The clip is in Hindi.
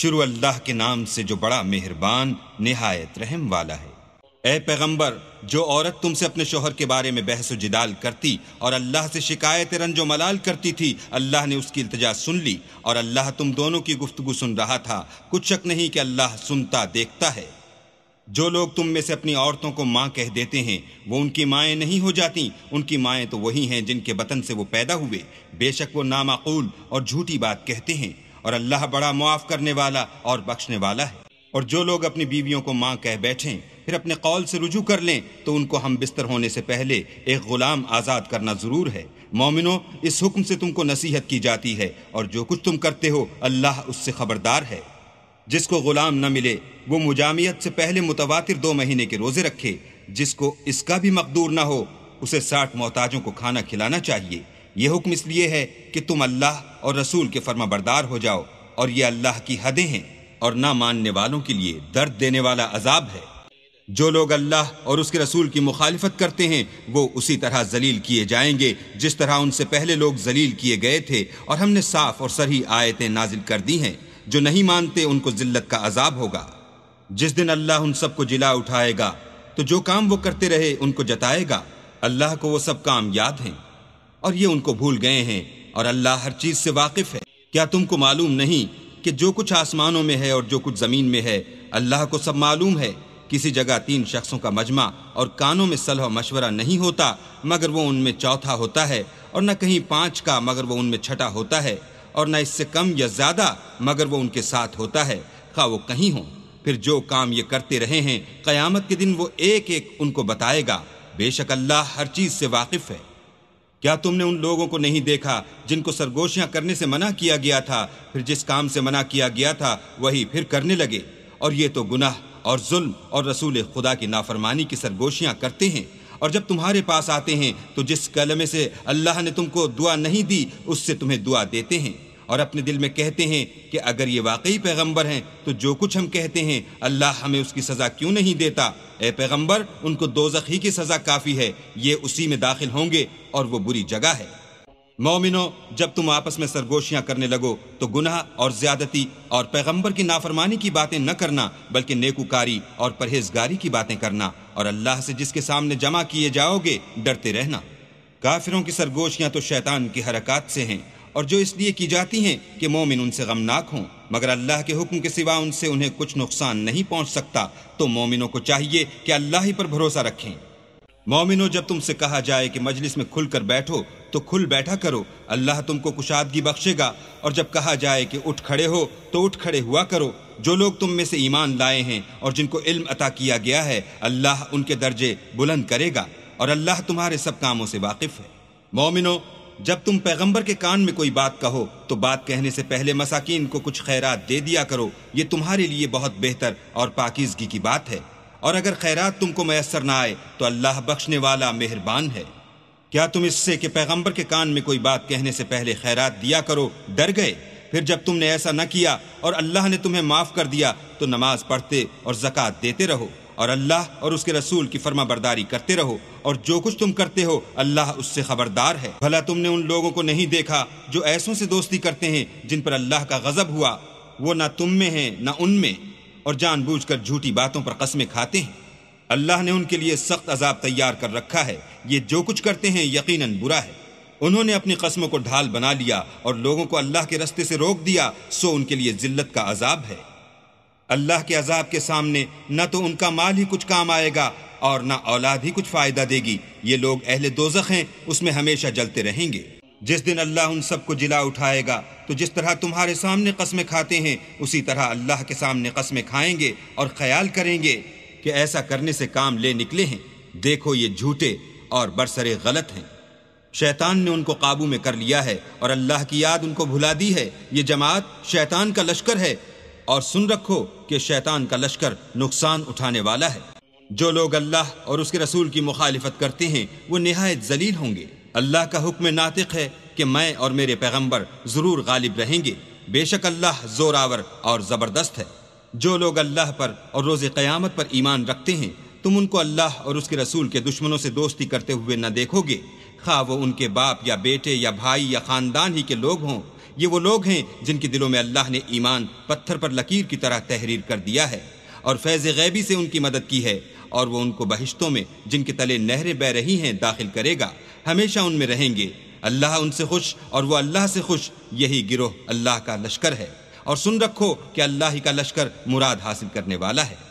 शुरू अल्लाह के नाम से जो बड़ा मेहरबान नहायत रहम वाला है ए पैगंबर जो औरत तुमसे अपने शोहर के बारे में बहस जिदाल करती और अल्लाह से शिकायत रंजो मलाल करती थी अल्लाह ने उसकी इल्तजा सुन ली और अल्लाह तुम दोनों की गुफ्तगु सुन रहा था कुछ शक नहीं कि अल्लाह सुनता देखता है जो लोग तुम में से अपनी औरतों को माँ कह देते हैं वो उनकी माएँ नहीं हो जाती उनकी माएँ तो वही हैं जिनके वतन से वो पैदा हुए बेशक वो नामाकूल और झूठी बात कहते हैं और अल्लाह बड़ा मुआफ़ करने वाला और बख्शने वाला है और जो लोग अपनी बीवियों को माँ कह बैठें फिर अपने कौल से रुजू कर लें तो उनको हम बिस्तर होने से पहले एक ग़ुलाम आज़ाद करना ज़रूर है मोमिनो इस हुक्म से तुमको नसीहत की जाती है और जो कुछ तुम करते हो अल्लाह उससे खबरदार है जिसको ग़ुलाम न मिले वो मुजामियत से पहले मुतवातिर दो महीने के रोज़े रखे जिसको इसका भी मकदूर ना हो उसे साठ मोहताजों को खाना खिलाना चाहिए ये हुक्म इसलिए है कि तुम अल्लाह और रसूल के फर्मा बरदार हो जाओ और ये अल्लाह की हदें हैं और ना मानने वालों के लिए दर्द देने वाला अजाब है जो लोग अल्लाह और उसके रसूल की मुखालफत करते हैं वो उसी तरह जलील किए जाएंगे जिस तरह उनसे पहले लोग जलील किए गए थे और हमने साफ और सही आयतें नाजिल कर दी हैं जो नहीं मानते उनको जिल्लत का अजाब होगा जिस दिन अल्लाह उन सबको जिला उठाएगा तो जो काम वो करते रहे उनको जताएगा अल्लाह को वो सब काम याद हैं और ये उनको भूल गए हैं और अल्लाह हर चीज़ से वाकिफ़ है क्या तुमको मालूम नहीं कि जो कुछ आसमानों में है और जो कुछ ज़मीन में है अल्लाह को सब मालूम है किसी जगह तीन शख्सों का मजमा और कानों में सलह मशवरा नहीं होता मगर वो उनमें चौथा होता है और न कहीं पाँच का मगर वो उनमें छठा होता है और न इससे कम या ज़्यादा मगर वो उनके साथ होता है खा वो कहीं हों फिर जो काम ये करते रहे हैं क़यामत के दिन वो एक एक उनको बताएगा बेशक अल्लाह हर चीज़ से वाकिफ़ है क्या तुमने उन लोगों को नहीं देखा जिनको सरगोशियां करने से मना किया गया था फिर जिस काम से मना किया गया था वही फिर करने लगे और ये तो गुनाह और जुल्म और रसूल खुदा की नाफरमानी की सरगोशियां करते हैं और जब तुम्हारे पास आते हैं तो जिस कलमे से अल्लाह ने तुमको दुआ नहीं दी उससे तुम्हें दुआ देते हैं और अपने दिल में कहते हैं कि अगर ये वाकई पैगंबर हैं तो जो कुछ हम कहते हैं अल्लाह हमें उसकी सज़ा क्यों नहीं देता ए पैगंबर उनको दो ही की सज़ा काफ़ी है ये उसी में दाखिल होंगे और वो बुरी जगह है मोमिनो जब तुम आपस में सरगोशियां करने लगो तो गुनाह और ज्यादती और पैगंबर की नाफरमानी की बातें न करना बल्कि नेकुकारी और परहेजगारी की बातें करना और अल्लाह से जिसके सामने जमा किए जाओगे डरते रहना काफिरों की सरगोशियां तो शैतान की हरकत से हैं और जो इसलिए की जाती हैं कि मोमिन उनसे गमनाक हों मगर अल्लाह के हुक्म के सिवा उनसे उन्हें कुछ नुकसान नहीं पहुंच सकता तो मोमिनों को चाहिए कि अल्लाह ही पर भरोसा रखें मोमिनो जब तुमसे कहा जाए कि मजलिस में खुल कर बैठो तो खुल बैठा करो अल्लाह तुमको कुशादगी बख्शेगा और जब कहा जाए कि उठ खड़े हो तो उठ खड़े हुआ करो जो लोग तुम में से ईमान लाए हैं और जिनको इल्म अता किया गया है अल्लाह उनके दर्जे बुलंद करेगा और अल्लाह तुम्हारे सब कामों से वाकिफ है मोमिनो जब तुम पैगंबर के कान में कोई बात कहो तो बात कहने से पहले मसाकिन को कुछ खैरात दे दिया करो ये तुम्हारे लिए बहुत बेहतर और पाकिजगी की बात है और अगर खैरात तुमको मैसर ना आए तो अल्लाह बख्शने वाला मेहरबान है क्या तुम इससे कि पैगंबर के कान में कोई बात कहने से पहले खैरात दिया करो डर गए फिर जब तुमने ऐसा न किया और अल्लाह ने तुम्हें माफ कर दिया तो नमाज पढ़ते और जक़ात देते रहो और अल्लाह और उसके रसूल की फर्मा बरदारी करते रहो और जो कुछ तुम करते हो अल्लाह उससे खबरदार है भला तुमने उन लोगों को नहीं देखा जो ऐसों से दोस्ती करते हैं जिन पर अल्लाह का गजब हुआ वो ना तुम में है ना उनमें और जानबूझकर झूठी बातों पर कस्में खाते हैं अल्लाह ने उनके लिए सख्त अजाब तैयार कर रखा है ये जो कुछ करते हैं यकीनन बुरा है उन्होंने अपनी कस्मों को ढाल बना लिया और लोगों को अल्लाह के रस्ते से रोक दिया सो उनके लिए जिल्लत का अजाब है अल्लाह के अजाब के सामने न तो उनका माल ही कुछ काम आएगा और न औलाद ही कुछ फ़ायदा देगी ये लोग अहले दोजख हैं उसमें हमेशा जलते रहेंगे जिस दिन अल्लाह उन सबको जिला उठाएगा तो जिस तरह तुम्हारे सामने कस्में खाते हैं उसी तरह अल्लाह के सामने कस्में खाएंगे और ख्याल करेंगे कि ऐसा करने से काम ले निकले हैं देखो ये झूठे और बरसरे गलत हैं शैतान ने उनको काबू में कर लिया है और अल्लाह की याद उनको भुला दी है ये जमात शैतान का लश्कर है और सुन रखो कि शैतान का लश्कर नुकसान उठाने वाला है जो लोग अल्लाह और उसके रसूल की मुखालफत करते हैं वो नहायत जलील होंगे अल्लाह का हुक्म नातिक है कि मैं और मेरे पैगम्बर ज़रूर गालिब रहेंगे बेशक अल्लाह जोरावर और ज़बरदस्त है जो लोग अल्लाह पर और रोज़ क्यामत पर ईमान रखते हैं तुम उनको अल्लाह और उसके रसूल के दुश्मनों से दोस्ती करते हुए न देखोगे खा वो उनके बाप या बेटे या भाई या ख़ानदान ही के लोग हों ये वो लोग हैं जिनके दिलों में अल्लाह ने ईमान पत्थर पर लकीर की तरह तहरीर कर दिया है और फैज़ गैबी से उनकी मदद की है और वो उनको बहिश्तों में जिनके तले नहरें बह रही हैं दाखिल करेगा हमेशा उनमें रहेंगे अल्लाह उनसे खुश और वो अल्लाह से खुश यही गिरोह अल्लाह का लश्कर है और सुन रखो कि अल्लाह ही का लश्कर मुराद हासिल करने वाला है